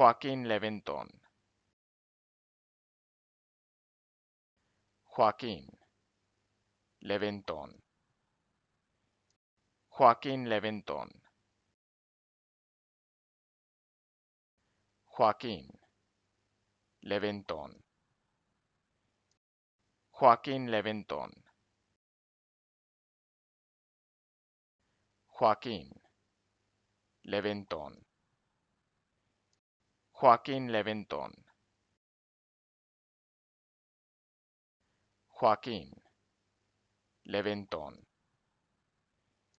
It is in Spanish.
Joaquín Leventón. Joaquín Leventón. Joaquín Leventón. Joaquín Leventón. Joaquín Leventón. Joaquín Leventón. Joaquín Leventón. Joaquín Leventón.